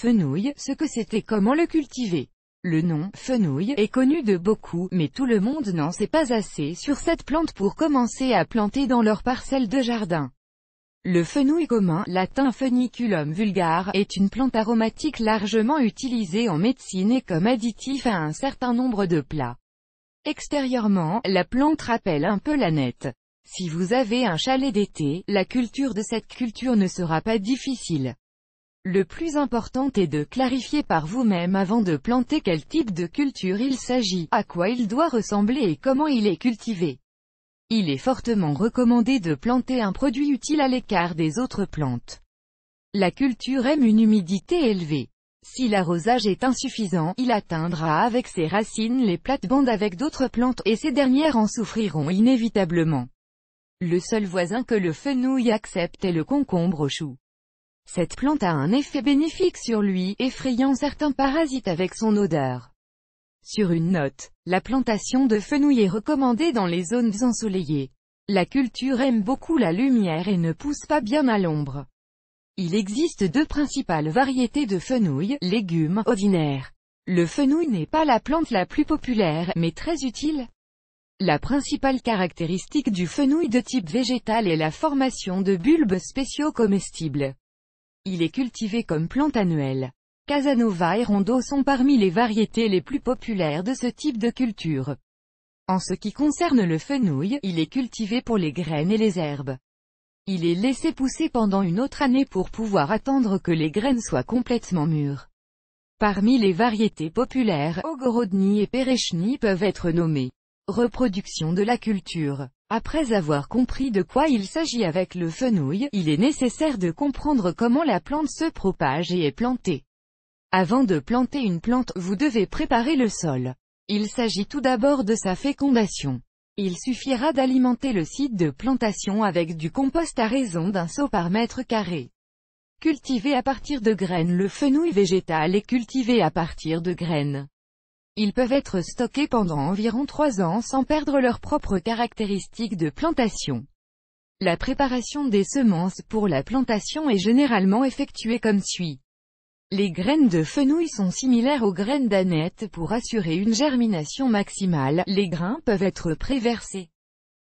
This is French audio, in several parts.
fenouil, ce que c'était comment le cultiver. Le nom « fenouil » est connu de beaucoup, mais tout le monde n'en sait pas assez sur cette plante pour commencer à planter dans leur parcelle de jardin. Le fenouil commun, latin Feniculum vulgare, est une plante aromatique largement utilisée en médecine et comme additif à un certain nombre de plats. Extérieurement, la plante rappelle un peu la nette. Si vous avez un chalet d'été, la culture de cette culture ne sera pas difficile. Le plus important est de clarifier par vous-même avant de planter quel type de culture il s'agit, à quoi il doit ressembler et comment il est cultivé. Il est fortement recommandé de planter un produit utile à l'écart des autres plantes. La culture aime une humidité élevée. Si l'arrosage est insuffisant, il atteindra avec ses racines les plates-bandes avec d'autres plantes, et ces dernières en souffriront inévitablement. Le seul voisin que le fenouil accepte est le concombre au chou. Cette plante a un effet bénéfique sur lui, effrayant certains parasites avec son odeur. Sur une note, la plantation de fenouil est recommandée dans les zones ensoleillées. La culture aime beaucoup la lumière et ne pousse pas bien à l'ombre. Il existe deux principales variétés de fenouil, légumes, ordinaires. Le fenouil n'est pas la plante la plus populaire, mais très utile. La principale caractéristique du fenouil de type végétal est la formation de bulbes spéciaux comestibles. Il est cultivé comme plante annuelle. Casanova et Rondo sont parmi les variétés les plus populaires de ce type de culture. En ce qui concerne le fenouil, il est cultivé pour les graines et les herbes. Il est laissé pousser pendant une autre année pour pouvoir attendre que les graines soient complètement mûres. Parmi les variétés populaires, Ogorodni et Perechni peuvent être nommées. Reproduction de la culture. Après avoir compris de quoi il s'agit avec le fenouil, il est nécessaire de comprendre comment la plante se propage et est plantée. Avant de planter une plante, vous devez préparer le sol. Il s'agit tout d'abord de sa fécondation. Il suffira d'alimenter le site de plantation avec du compost à raison d'un seau par mètre carré. Cultiver à partir de graines Le fenouil végétal est cultivé à partir de graines. Ils peuvent être stockés pendant environ 3 ans sans perdre leurs propres caractéristiques de plantation. La préparation des semences pour la plantation est généralement effectuée comme suit. Les graines de fenouil sont similaires aux graines d'aneth pour assurer une germination maximale, les grains peuvent être préversés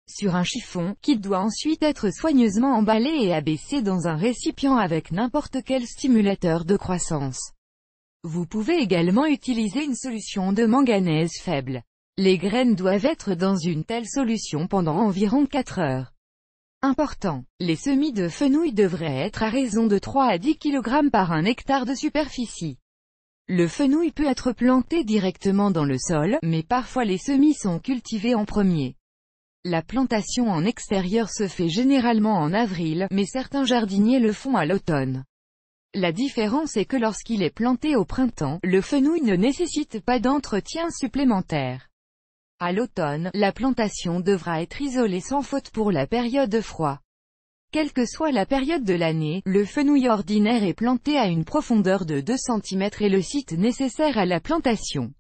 sur un chiffon, qui doit ensuite être soigneusement emballé et abaissé dans un récipient avec n'importe quel stimulateur de croissance. Vous pouvez également utiliser une solution de manganèse faible. Les graines doivent être dans une telle solution pendant environ 4 heures. Important. Les semis de fenouil devraient être à raison de 3 à 10 kg par un hectare de superficie. Le fenouil peut être planté directement dans le sol, mais parfois les semis sont cultivés en premier. La plantation en extérieur se fait généralement en avril, mais certains jardiniers le font à l'automne. La différence est que lorsqu'il est planté au printemps, le fenouil ne nécessite pas d'entretien supplémentaire. À l'automne, la plantation devra être isolée sans faute pour la période de froid. Quelle que soit la période de l'année, le fenouil ordinaire est planté à une profondeur de 2 cm et le site nécessaire à la plantation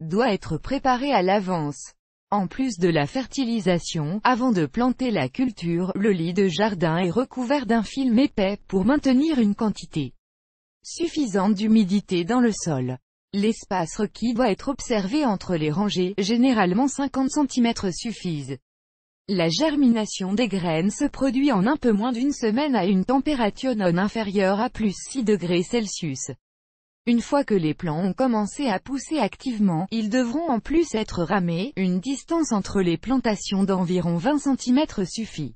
doit être préparé à l'avance. En plus de la fertilisation, avant de planter la culture, le lit de jardin est recouvert d'un film épais, pour maintenir une quantité suffisante d'humidité dans le sol. L'espace requis doit être observé entre les rangées, généralement 50 cm suffisent. La germination des graines se produit en un peu moins d'une semaine à une température non inférieure à plus 6 degrés Celsius. Une fois que les plants ont commencé à pousser activement, ils devront en plus être ramés, une distance entre les plantations d'environ 20 cm suffit.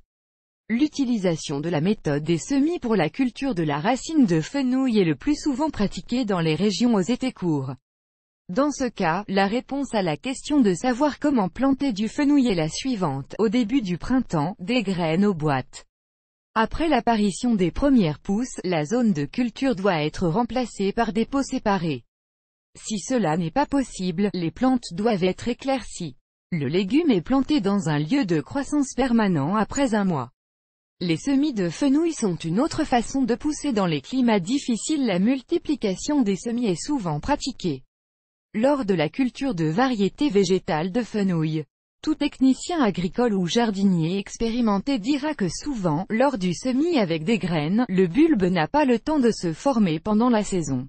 L'utilisation de la méthode des semis pour la culture de la racine de fenouil est le plus souvent pratiquée dans les régions aux étés courts. Dans ce cas, la réponse à la question de savoir comment planter du fenouil est la suivante. Au début du printemps, des graines aux boîtes. Après l'apparition des premières pousses, la zone de culture doit être remplacée par des pots séparés. Si cela n'est pas possible, les plantes doivent être éclaircies. Le légume est planté dans un lieu de croissance permanent après un mois. Les semis de fenouil sont une autre façon de pousser dans les climats difficiles la multiplication des semis est souvent pratiquée. Lors de la culture de variétés végétales de fenouil, tout technicien agricole ou jardinier expérimenté dira que souvent, lors du semis avec des graines, le bulbe n'a pas le temps de se former pendant la saison.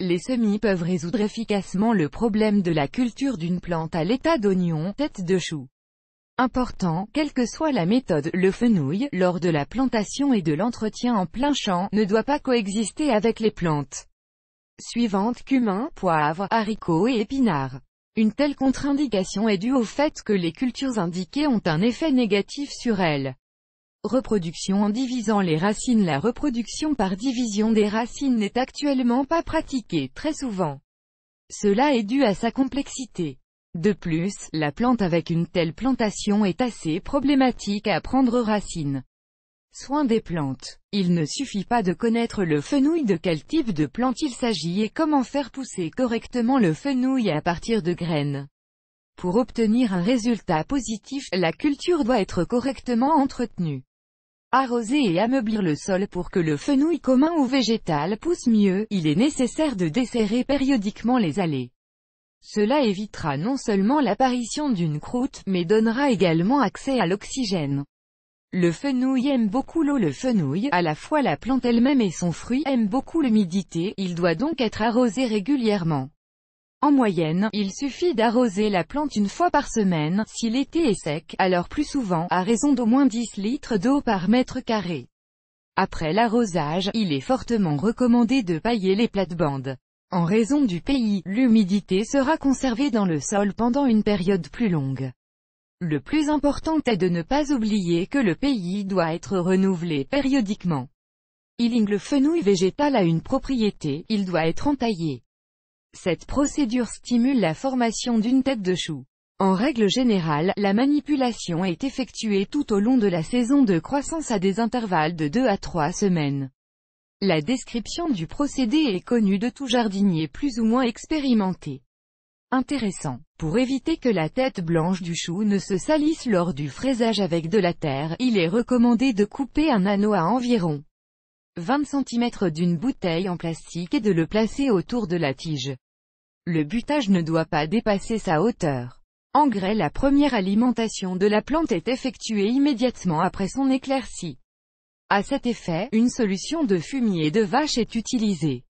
Les semis peuvent résoudre efficacement le problème de la culture d'une plante à l'état d'oignon, tête de chou. Important, quelle que soit la méthode, le fenouil, lors de la plantation et de l'entretien en plein champ, ne doit pas coexister avec les plantes suivantes cumin, poivre, haricots et épinards. Une telle contre-indication est due au fait que les cultures indiquées ont un effet négatif sur elles. Reproduction en divisant les racines La reproduction par division des racines n'est actuellement pas pratiquée très souvent. Cela est dû à sa complexité. De plus, la plante avec une telle plantation est assez problématique à prendre racine. Soin des plantes. Il ne suffit pas de connaître le fenouil de quel type de plante il s'agit et comment faire pousser correctement le fenouil à partir de graines. Pour obtenir un résultat positif, la culture doit être correctement entretenue. Arroser et ameublir le sol pour que le fenouil commun ou végétal pousse mieux, il est nécessaire de desserrer périodiquement les allées. Cela évitera non seulement l'apparition d'une croûte, mais donnera également accès à l'oxygène. Le fenouil aime beaucoup l'eau Le fenouil, à la fois la plante elle-même et son fruit, aime beaucoup l'humidité, il doit donc être arrosé régulièrement. En moyenne, il suffit d'arroser la plante une fois par semaine, si l'été est sec, alors plus souvent, à raison d'au moins 10 litres d'eau par mètre carré. Après l'arrosage, il est fortement recommandé de pailler les plates-bandes. En raison du pays, l'humidité sera conservée dans le sol pendant une période plus longue. Le plus important est de ne pas oublier que le pays doit être renouvelé périodiquement. Il le fenouil végétal a une propriété, il doit être entaillé. Cette procédure stimule la formation d'une tête de chou. En règle générale, la manipulation est effectuée tout au long de la saison de croissance à des intervalles de 2 à 3 semaines. La description du procédé est connue de tout jardinier plus ou moins expérimenté. Intéressant. Pour éviter que la tête blanche du chou ne se salisse lors du fraisage avec de la terre, il est recommandé de couper un anneau à environ 20 cm d'une bouteille en plastique et de le placer autour de la tige. Le butage ne doit pas dépasser sa hauteur. Engrais la première alimentation de la plante est effectuée immédiatement après son éclaircie. À cet effet, une solution de fumier de vache est utilisée.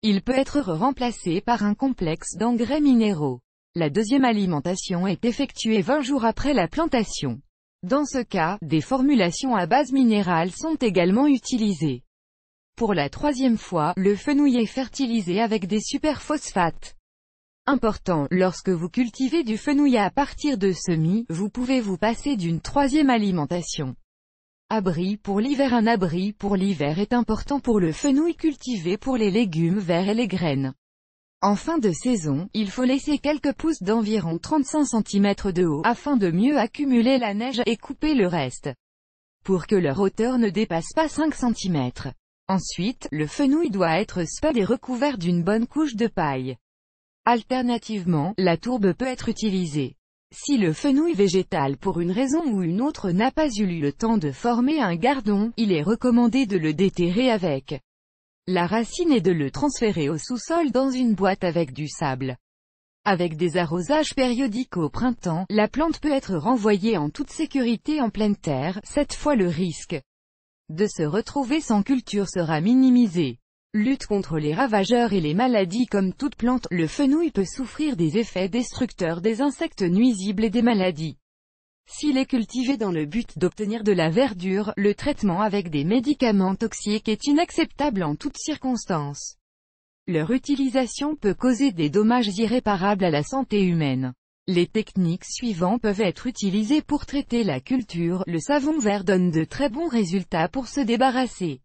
Il peut être remplacé par un complexe d'engrais minéraux. La deuxième alimentation est effectuée 20 jours après la plantation. Dans ce cas, des formulations à base minérale sont également utilisées. Pour la troisième fois, le fenouil est fertilisé avec des superphosphates. Important, lorsque vous cultivez du fenouil à partir de semis, vous pouvez vous passer d'une troisième alimentation. Abri pour l'hiver Un abri pour l'hiver est important pour le fenouil cultivé pour les légumes verts et les graines. En fin de saison, il faut laisser quelques pousses d'environ 35 cm de haut, afin de mieux accumuler la neige et couper le reste, pour que leur hauteur ne dépasse pas 5 cm. Ensuite, le fenouil doit être spade et recouvert d'une bonne couche de paille. Alternativement, la tourbe peut être utilisée. Si le fenouil végétal pour une raison ou une autre n'a pas eu le temps de former un gardon, il est recommandé de le déterrer avec la racine est de le transférer au sous-sol dans une boîte avec du sable. Avec des arrosages périodiques au printemps, la plante peut être renvoyée en toute sécurité en pleine terre, cette fois le risque de se retrouver sans culture sera minimisé. Lutte contre les ravageurs et les maladies Comme toute plante, le fenouil peut souffrir des effets destructeurs des insectes nuisibles et des maladies. S'il est cultivé dans le but d'obtenir de la verdure, le traitement avec des médicaments toxiques est inacceptable en toutes circonstances. Leur utilisation peut causer des dommages irréparables à la santé humaine. Les techniques suivantes peuvent être utilisées pour traiter la culture. Le savon vert donne de très bons résultats pour se débarrasser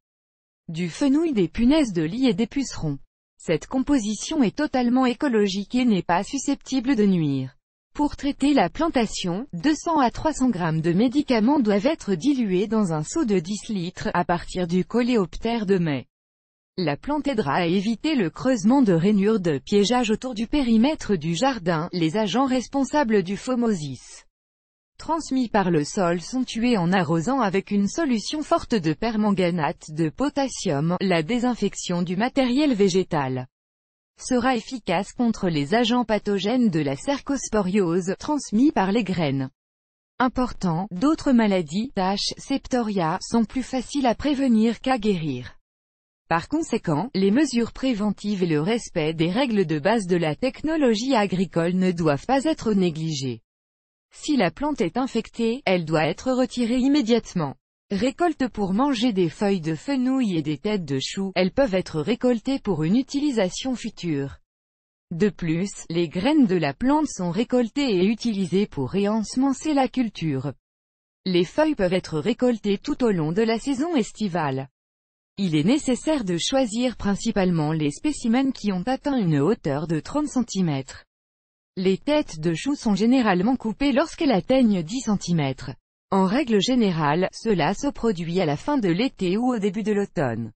du fenouil des punaises de lit et des pucerons. Cette composition est totalement écologique et n'est pas susceptible de nuire pour traiter la plantation, 200 à 300 grammes de médicaments doivent être dilués dans un seau de 10 litres à partir du coléoptère de mai. La plante aidera à éviter le creusement de rainures de piégeage autour du périmètre du jardin, les agents responsables du phomosis transmis par le sol sont tués en arrosant avec une solution forte de permanganate de potassium, la désinfection du matériel végétal sera efficace contre les agents pathogènes de la cercosporiose, transmis par les graines. Important, d'autres maladies, taches, septoria, sont plus faciles à prévenir qu'à guérir. Par conséquent, les mesures préventives et le respect des règles de base de la technologie agricole ne doivent pas être négligées. Si la plante est infectée, elle doit être retirée immédiatement. Récolte pour manger des feuilles de fenouil et des têtes de choux, elles peuvent être récoltées pour une utilisation future. De plus, les graines de la plante sont récoltées et utilisées pour réensemencer la culture. Les feuilles peuvent être récoltées tout au long de la saison estivale. Il est nécessaire de choisir principalement les spécimens qui ont atteint une hauteur de 30 cm. Les têtes de choux sont généralement coupées lorsqu'elles atteignent 10 cm. En règle générale, cela se produit à la fin de l'été ou au début de l'automne.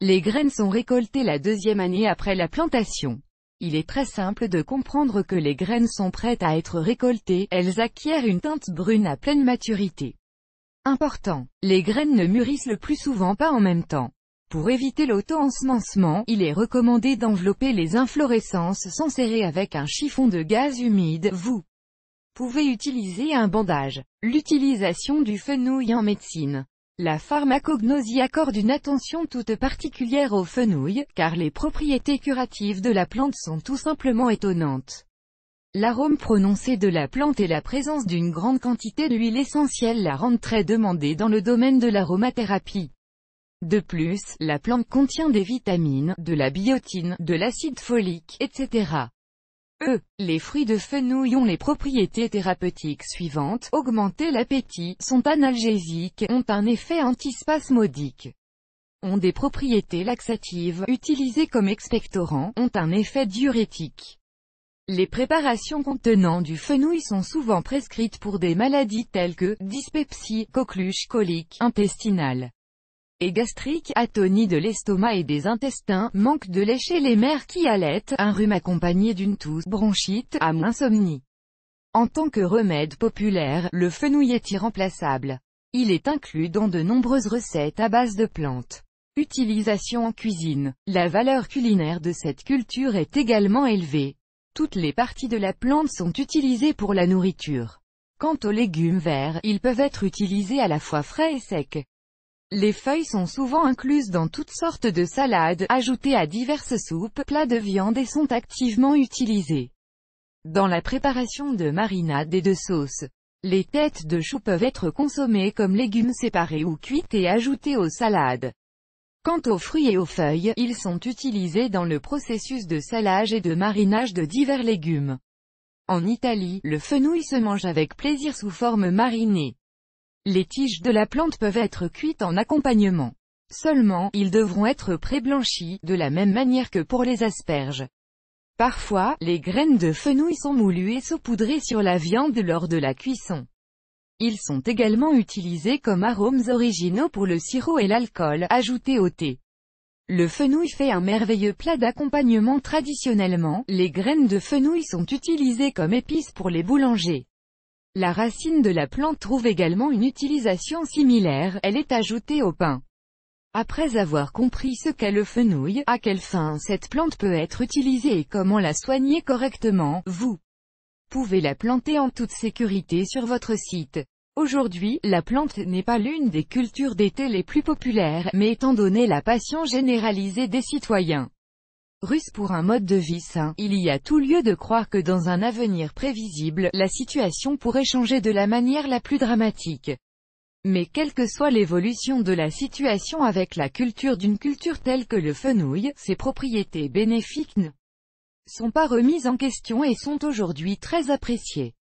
Les graines sont récoltées la deuxième année après la plantation. Il est très simple de comprendre que les graines sont prêtes à être récoltées, elles acquièrent une teinte brune à pleine maturité. Important. Les graines ne mûrissent le plus souvent pas en même temps. Pour éviter l'auto-ensemencement, il est recommandé d'envelopper les inflorescences sans serrer avec un chiffon de gaz humide, vous. Pouvez utiliser un bandage. L'utilisation du fenouil en médecine. La pharmacognosie accorde une attention toute particulière au fenouil, car les propriétés curatives de la plante sont tout simplement étonnantes. L'arôme prononcé de la plante et la présence d'une grande quantité d'huile essentielle la rendent très demandée dans le domaine de l'aromathérapie. De plus, la plante contient des vitamines, de la biotine, de l'acide folique, etc. E. Les fruits de fenouil ont les propriétés thérapeutiques suivantes, augmenter l'appétit, sont analgésiques, ont un effet antispasmodique, ont des propriétés laxatives, utilisées comme expectorant, ont un effet diurétique. Les préparations contenant du fenouil sont souvent prescrites pour des maladies telles que, dyspepsie, coqueluche colique, intestinale gastrique, atonie de l'estomac et des intestins, manque de lécher les mères qui allaitent, un rhume accompagné d'une toux, bronchite, à insomnie. En tant que remède populaire, le fenouil est irremplaçable. Il est inclus dans de nombreuses recettes à base de plantes. Utilisation en cuisine. La valeur culinaire de cette culture est également élevée. Toutes les parties de la plante sont utilisées pour la nourriture. Quant aux légumes verts, ils peuvent être utilisés à la fois frais et secs. Les feuilles sont souvent incluses dans toutes sortes de salades, ajoutées à diverses soupes, plats de viande et sont activement utilisées dans la préparation de marinades et de sauces. Les têtes de choux peuvent être consommées comme légumes séparés ou cuites et ajoutées aux salades. Quant aux fruits et aux feuilles, ils sont utilisés dans le processus de salage et de marinage de divers légumes. En Italie, le fenouil se mange avec plaisir sous forme marinée. Les tiges de la plante peuvent être cuites en accompagnement. Seulement, ils devront être préblanchis, de la même manière que pour les asperges. Parfois, les graines de fenouil sont moulues et saupoudrées sur la viande lors de la cuisson. Ils sont également utilisés comme arômes originaux pour le sirop et l'alcool, ajoutés au thé. Le fenouil fait un merveilleux plat d'accompagnement traditionnellement, les graines de fenouil sont utilisées comme épices pour les boulangers. La racine de la plante trouve également une utilisation similaire, elle est ajoutée au pain. Après avoir compris ce qu'est le fenouil, à quelle fin cette plante peut être utilisée et comment la soigner correctement, vous pouvez la planter en toute sécurité sur votre site. Aujourd'hui, la plante n'est pas l'une des cultures d'été les plus populaires, mais étant donné la passion généralisée des citoyens, russe pour un mode de vie sain, il y a tout lieu de croire que dans un avenir prévisible, la situation pourrait changer de la manière la plus dramatique. Mais quelle que soit l'évolution de la situation avec la culture d'une culture telle que le fenouil, ses propriétés bénéfiques ne sont pas remises en question et sont aujourd'hui très appréciées.